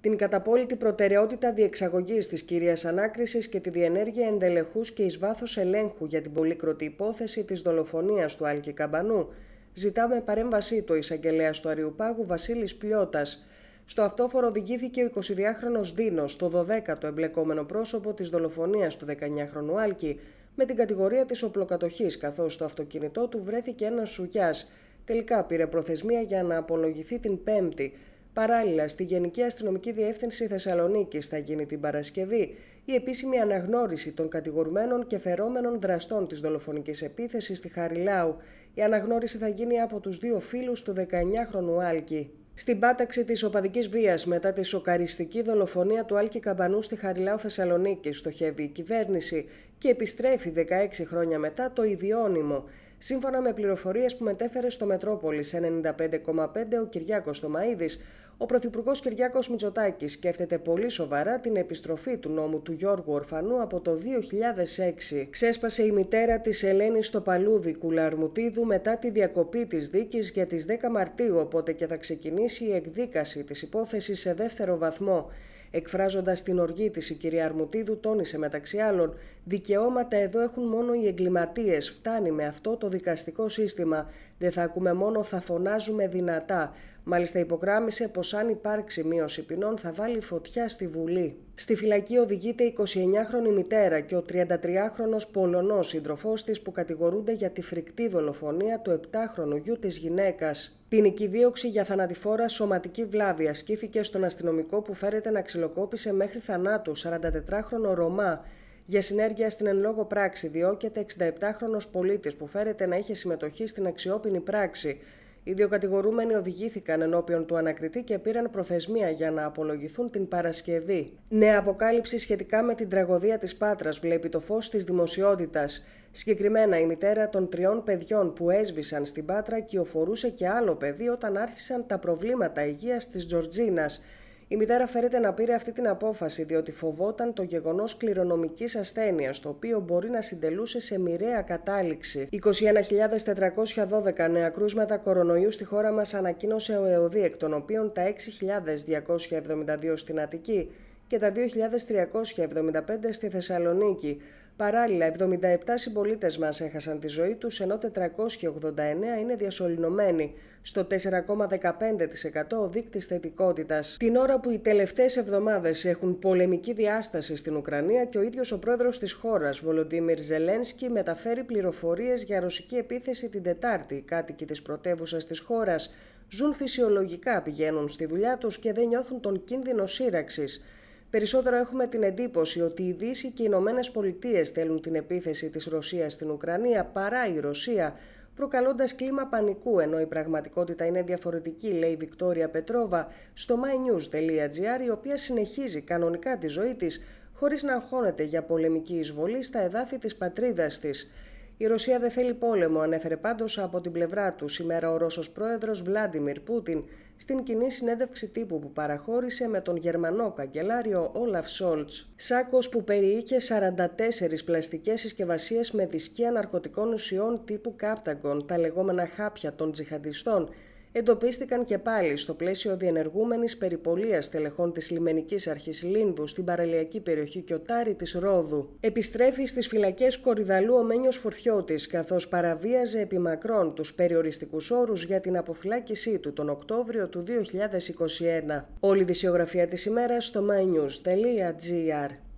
την καταπόλυτη προτεραιότητα διεξαγωγής της κυρίας ανάκρισης και τη διενέργεια εντελεχούς και εις βάθος ελέγχου για την πολύκροτη υπόθεση της δολοφονίας του Άλκη Καμπανού, ζητάμε παρέμβασή του εισαγγελέας του Αριουπάγου Βασίλης Πλιώτας. Στο αυτόφορο οδηγήθηκε ο 22χρονο Δίνος, το 12ο εμπλεκόμενο πρόσωπο της δολοφονίας του 19χρονου Άλκη, με την κατηγορία της οπλοκατοχής, καθώς στο αυτοκίνητό του βρέθηκε ένας σουγιάς. Τελικά πήρε προθεσμία για να απολογηθεί την Πέμπτη. Παράλληλα, στη Γενική Αστυνομική Διεύθυνση Θεσσαλονίκη θα γίνει την Παρασκευή η επίσημη αναγνώριση των κατηγορουμένων και φερόμενων δραστών της δολοφονικής επίθεσης στη Χαριλάου. Η αναγνώριση θα γίνει από τους δύο φίλους του 19χρονου Άλκη. Στην πάταξη της οπαδικής βίας μετά τη σοκαριστική δολοφονία του Άλκη Καμπανού στη Χαριλάου Θεσσαλονίκη, στοχεύει η κυβέρνηση και επιστρέφει 16 χρόνια μετά το ιδιώνυμο. Σύμφωνα με πληροφορίες που μετέφερε στο Μετρόπολη 95,5 ο Κυριάκος Τωμαίδη, ο Πρωθυπουργός Κυριάκος Μητσοτάκης σκέφτεται πολύ σοβαρά την επιστροφή του νόμου του Γιώργου Ορφανού από το 2006. Ξέσπασε η μητέρα της Ελένης στο παλούδι Κουλαρμουτίδου μετά τη διακοπή της δίκης για τις 10 Μαρτίου, οπότε και θα ξεκινήσει η εκδίκαση της υπόθεσης σε δεύτερο βαθμό. Εκφράζοντας την οργή της, η κυρία Αρμουτίδου τόνισε μεταξύ άλλων: Δικαιώματα εδώ έχουν μόνο οι εγκληματίες. Φτάνει με αυτό το δικαστικό σύστημα. Δεν θα ακούμε μόνο, θα φωνάζουμε δυνατά. Μάλιστα, υπογράμμισε πως αν υπάρξει μείωση ποινών θα βάλει φωτιά στη Βουλή. Στη φυλακή οδηγείται η 29χρονη μητέρα και ο 33χρονο Πολωνός σύντροφός της που κατηγορούνται για τη φρικτή δολοφονία του 7χρονου γιου της γυναίκας. Ποινική δίωξη για θανατηφόρα σωματική βλάβη ασκήθηκε στον αστυνομικό που φέρεται να ξυλοκόπησε μέχρι θανάτου 44χρονο Ρωμά. Για συνέργεια στην εν λόγω πράξη διώκεται 67χρονος πολίτης που φέρεται να είχε συμμετοχή στην αξιόπινη πράξη. Οι δύο κατηγορούμενοι οδηγήθηκαν ενώπιον του ανακριτή και πήραν προθεσμία για να απολογηθούν την Παρασκευή. Νέα αποκάλυψη σχετικά με την τραγωδία της πάτρας, βλέπει το φως της δημοσιοτητα. Συγκεκριμένα η μητέρα των τριών παιδιών που έσβησαν στην Πάτρα οφορούσε και άλλο παιδί όταν άρχισαν τα προβλήματα υγείας της Τζορτζίνας. Η μητέρα φέρεται να πήρε αυτή την απόφαση διότι φοβόταν το γεγονός κληρονομικής ασθένειας, το οποίο μπορεί να συντελούσε σε μοιραία κατάληξη. 21.412 νέα κρούσματα κορονοϊού στη χώρα μας ανακοίνωσε ο ΕΟΔΗ, εκ των οποίων τα 6.272 στην Αττική και τα 2.375 στη Θεσσαλονίκη. Παράλληλα, 77 συμπολίτες μας έχασαν τη ζωή τους, ενώ 489 είναι διασωληνωμένοι. Στο 4,15% ο δείκτης θετικότητας. Την ώρα που οι τελευταίες εβδομάδες έχουν πολεμική διάσταση στην Ουκρανία και ο ίδιος ο πρόεδρος της χώρας, Βολοντίμιρ Ζελένσκι, μεταφέρει πληροφορίες για ρωσική επίθεση την Τετάρτη. Οι κάτοικοι της πρωτεύουσας της χώρας ζουν φυσιολογικά, πηγαίνουν στη δουλειά τους και δεν νιώθουν τον κίνδυνο σύραξης. Περισσότερο έχουμε την εντύπωση ότι η Δύση και οι Ηνωμένες Πολιτείες θέλουν την επίθεση της Ρωσίας στην Ουκρανία παρά η Ρωσία, προκαλώντας κλίμα πανικού, ενώ η πραγματικότητα είναι διαφορετική, λέει η Βικτόρια Πετρόβα στο mynews.gr, η οποία συνεχίζει κανονικά τη ζωή της χωρίς να αγχώνεται για πολεμική εισβολή στα εδάφη της πατρίδας της. Η Ρωσία δεν θέλει πόλεμο, ανέφερε πάντως από την πλευρά τους σήμερα ο Ρώσος πρόεδρος Βλάντιμιρ Πούτιν στην κοινή συνέντευξη τύπου που παραχώρησε με τον Γερμανό καγκελάριο Όλαφ Σόλτ. Σάκος που περιείχε 44 πλαστικές συσκευασίες με δισκία ναρκωτικών ουσιών τύπου Κάπταγκον, τα λεγόμενα χάπια των τζιχαντιστών, εντοπίστηκαν και πάλι στο πλαίσιο διενεργούμενης περιπολίας τελεχών της λιμενικής αρχής Λίνδου στην παραλιακή περιοχή Κιωτάρη της Ρόδου. Επιστρέφει στις φυλακές Κορυδαλού ο Μένιος Φορτιώτης, καθώς παραβίαζε επιμακρών τους περιοριστικούς όρους για την αποφυλάκησή του τον Οκτώβριο του 2021. Όλη η δισιογραφία της στο mynews.gr.